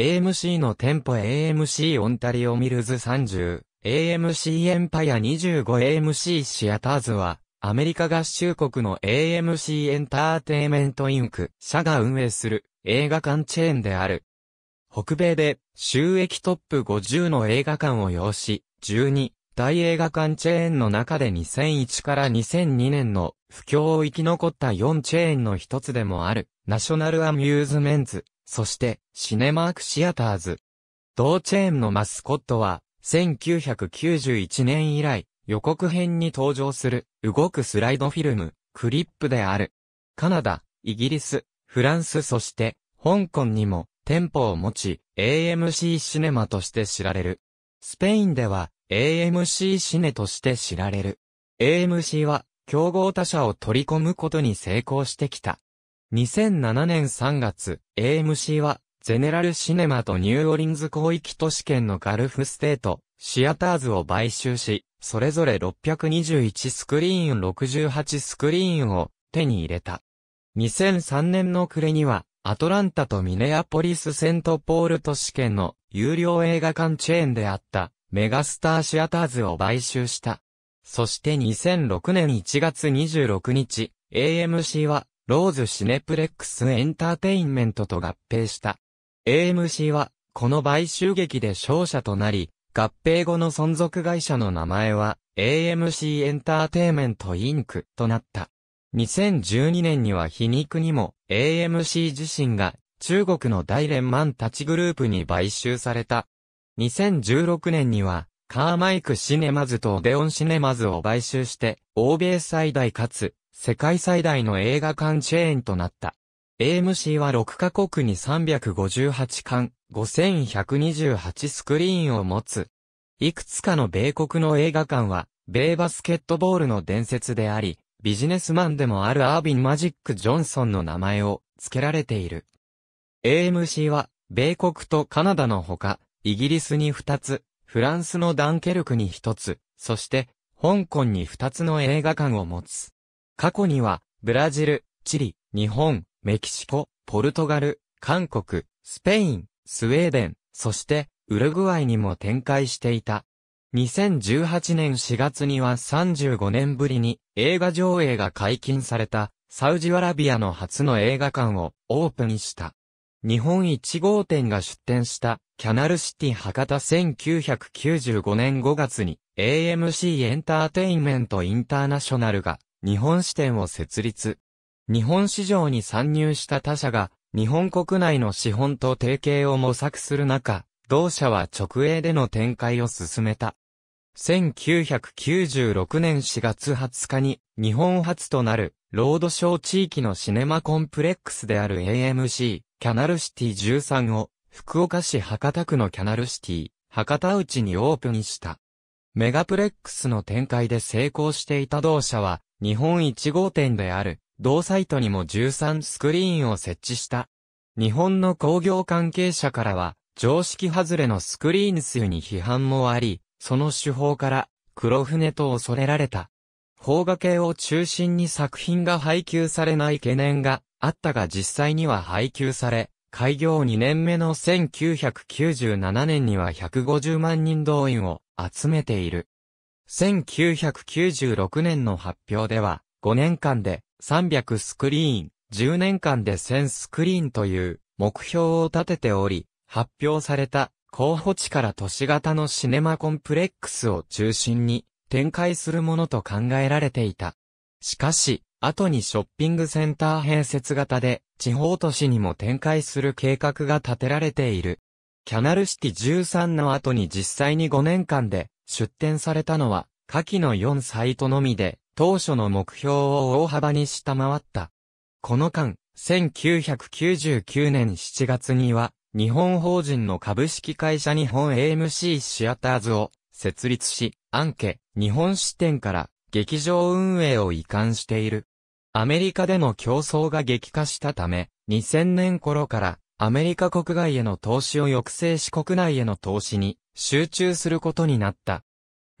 AMC の店舗 AMC オンタリオミルズ30、AMC エンパイア 25AMC シアターズは、アメリカ合衆国の AMC エンターテイメントインク社が運営する映画館チェーンである。北米で収益トップ50の映画館を要し、12大映画館チェーンの中で2001から2002年の不況を生き残った4チェーンの一つでもあるナショナルアミューズメンツそして、シネマークシアターズ。同チェーンのマスコットは、1991年以来、予告編に登場する、動くスライドフィルム、クリップである。カナダ、イギリス、フランスそして、香港にも、店舗を持ち、AMC シネマとして知られる。スペインでは、AMC シネとして知られる。AMC は、競合他社を取り込むことに成功してきた。2007年3月、AMC は、ゼネラルシネマとニューオリンズ広域都市圏のガルフステート、シアターズを買収し、それぞれ621スクリーン68スクリーンを手に入れた。2003年の暮れには、アトランタとミネアポリスセントポール都市圏の有料映画館チェーンであったメガスターシアターズを買収した。そして2006年1月26日、AMC はローズシネプレックスエンターテインメントと合併した。AMC は、この買収劇で勝者となり、合併後の存続会社の名前は、AMC エンターテイメントインクとなった。2012年には皮肉にも、AMC 自身が中国の大連ンたちグループに買収された。2016年には、カーマイクシネマズとオデオンシネマズを買収して、欧米最大かつ、世界最大の映画館チェーンとなった。AMC は6カ国に358館、5128スクリーンを持つ。いくつかの米国の映画館は、米バスケットボールの伝説であり、ビジネスマンでもあるアービン・マジック・ジョンソンの名前を付けられている。AMC は、米国とカナダのほか、イギリスに2つ、フランスのダンケルクに1つ、そして、香港に2つの映画館を持つ。過去には、ブラジル、チリ、日本、メキシコ、ポルトガル、韓国、スペイン、スウェーデン、そして、ウルグアイにも展開していた。2018年4月には35年ぶりに映画上映が解禁されたサウジアラビアの初の映画館をオープンした。日本1号店が出店したキャナルシティ博多1995年5月に AMC エンターテインメントインターナショナルが日本支店を設立。日本市場に参入した他社が、日本国内の資本と提携を模索する中、同社は直営での展開を進めた。1996年4月20日に、日本初となる、ロードショー地域のシネマコンプレックスである AMC、キャナルシティ13を、福岡市博多区のキャナルシティ、博多内にオープンした。メガプレックスの展開で成功していた同社は、日本1号店である、同サイトにも13スクリーンを設置した。日本の工業関係者からは、常識外れのスクリーン数に批判もあり、その手法から、黒船と恐れられた。邦画系を中心に作品が配給されない懸念があったが実際には配給され、開業2年目の1997年には150万人動員を集めている。1996年の発表では、5年間で300スクリーン、10年間で1000スクリーンという目標を立てており、発表された候補地から都市型のシネマコンプレックスを中心に展開するものと考えられていた。しかし、後にショッピングセンター併設型で地方都市にも展開する計画が立てられている。キャナルシティ13の後に実際に5年間で出展されたのは、下記の4サイトのみで、当初の目標を大幅に下回った。この間、1999年7月には、日本法人の株式会社日本 AMC シアターズを設立し、アンケ、日本支店から劇場運営を移管している。アメリカでの競争が激化したため、2000年頃からアメリカ国外への投資を抑制し国内への投資に集中することになった。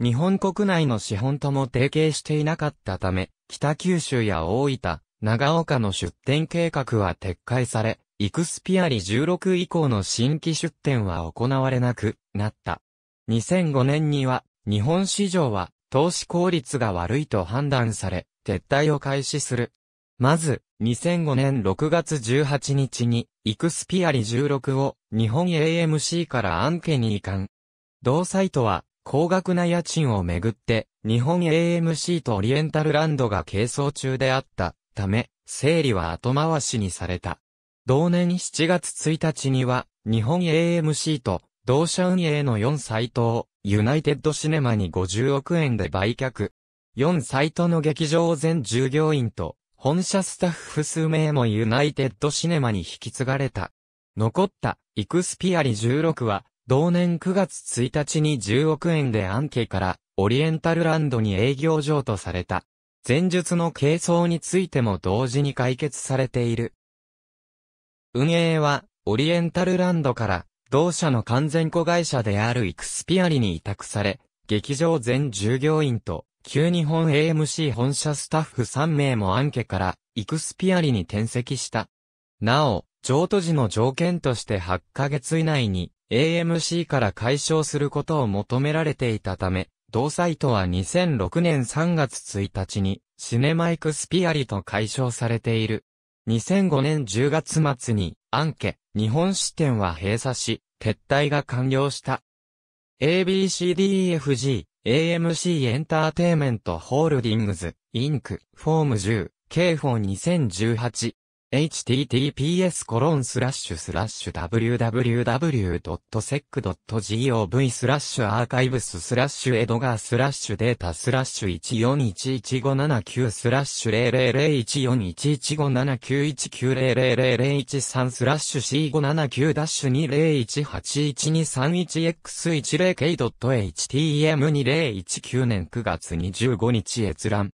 日本国内の資本とも提携していなかったため、北九州や大分、長岡の出店計画は撤回され、イクスピアリ16以降の新規出店は行われなくなった。2005年には、日本市場は投資効率が悪いと判断され、撤退を開始する。まず、2005年6月18日に、イクスピアリ16を日本 AMC からアンケに移管。同サイトは、高額な家賃をめぐって、日本 AMC とオリエンタルランドが係争中であったため、整理は後回しにされた。同年7月1日には、日本 AMC と同社運営の4サイトを、ユナイテッドシネマに50億円で売却。4サイトの劇場全従業員と本社スタッフ数名もユナイテッドシネマに引き継がれた。残った、イクスピアリ16は、同年9月1日に10億円でアンケから、オリエンタルランドに営業譲とされた。前述の係争についても同時に解決されている。運営は、オリエンタルランドから、同社の完全子会社であるイクスピアリに委託され、劇場全従業員と、旧日本 AMC 本社スタッフ3名もアンケからイクスピアリに転籍した。なお、譲渡時の条件として8ヶ月以内に AMC から解消することを求められていたため、同サイトは2006年3月1日にシネマイクスピアリと解消されている。2005年10月末にアンケ日本支店は閉鎖し、撤退が完了した。ABCDEFG AMC エンターテイメントホールディングズ、インク、フォーム10、刑法2018、https www.sec.gov s ラッシ h アーカイブスス a ッシュエドガースデータ14111579スラッシュ0 0 0 1 4 1 1 5 7 9 1 9 0 0 0 1スラッシュ C579-20181233110k.htm2019 年9月25日閲覧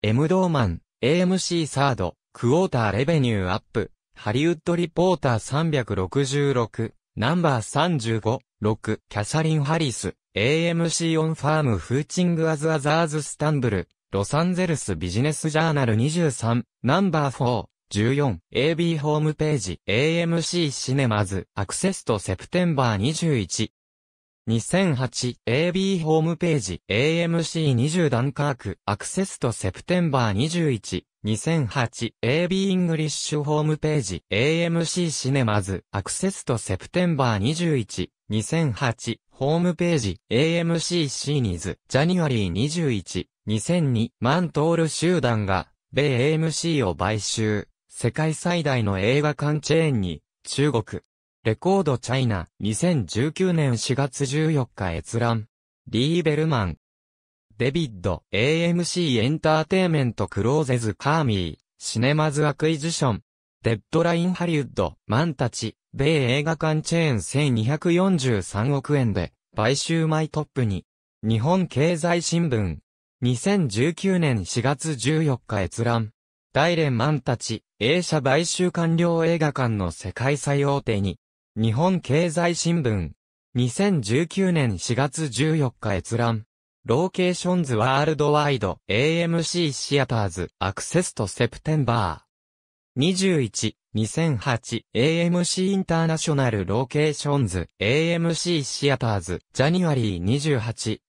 M ドーマン AMC サードクォーターレベニューアップ、ハリウッドリポーター366、ナンバー35、6、キャサリン・ハリス、AMC オンファームフーチングアズアザーズスタンブル、ロサンゼルスビジネスジャーナル23、ナンバー4、14、AB ホームページ、AMC シネマズ、アクセスとセプテンバー21、2008AB ホームページ AMC20 ダンカークアクセスとセプテンバー 212008AB イングリッシュホームページ AMC シネマズアクセスとセプテンバー212008ホームページ AMC シーニーズジャニュアリー212002マントール集団が米 AMC を買収世界最大の映画館チェーンに中国レコードチャイナ、2019年4月14日閲覧。リーベルマン。デビッド、AMC エンターテイメントクローゼズカーミー、シネマズアクイジション。デッドラインハリウッド、マンたち、米映画館チェーン1243億円で、買収マイトップに。日本経済新聞。2019年4月14日閲覧。大連マンたち、A 社買収完了映画館の世界最大手に、日本経済新聞。2019年4月14日閲覧。ローケーションズワールドワイド AMC シアターズアクセスとセプテンバー。21-2008 AMC インターナショナルローケーションズ AMC シアターズジャニュアリー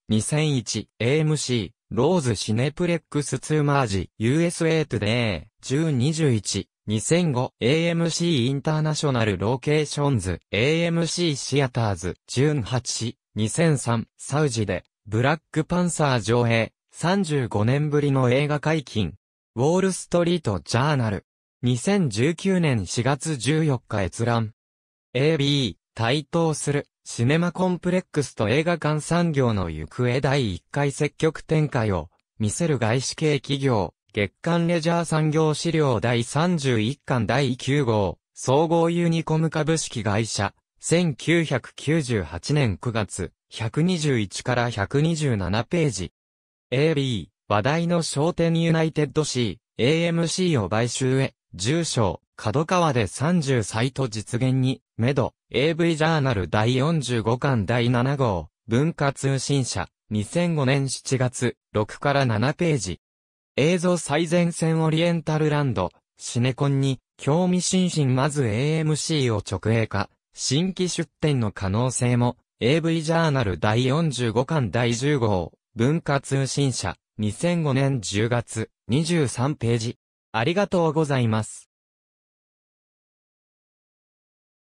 28-2001 AMC ローズシネプレックスツーマージ USA トゥデイ1021 2005 AMC インターナショナルローケーションズ AMC シアターズジューン8 2003サウジでブラックパンサー上映35年ぶりの映画解禁ウォールストリートジャーナル2019年4月14日閲覧 AB 対等するシネマコンプレックスと映画館産業の行方第1回積極展開を見せる外資系企業月刊レジャー産業資料第31巻第9号、総合ユニコム株式会社、1998年9月、121から127ページ。AB、話題の商店ユナイテッド C、AMC を買収へ、住所、角川で30サイト実現に、メド、AV ジャーナル第45巻第7号、文化通信社、2005年7月、6から7ページ。映像最前線オリエンタルランド、シネコンに、興味津々まず AMC を直営化、新規出展の可能性も、AV ジャーナル第45巻第10号、文化通信社、2005年10月、23ページ。ありがとうございます。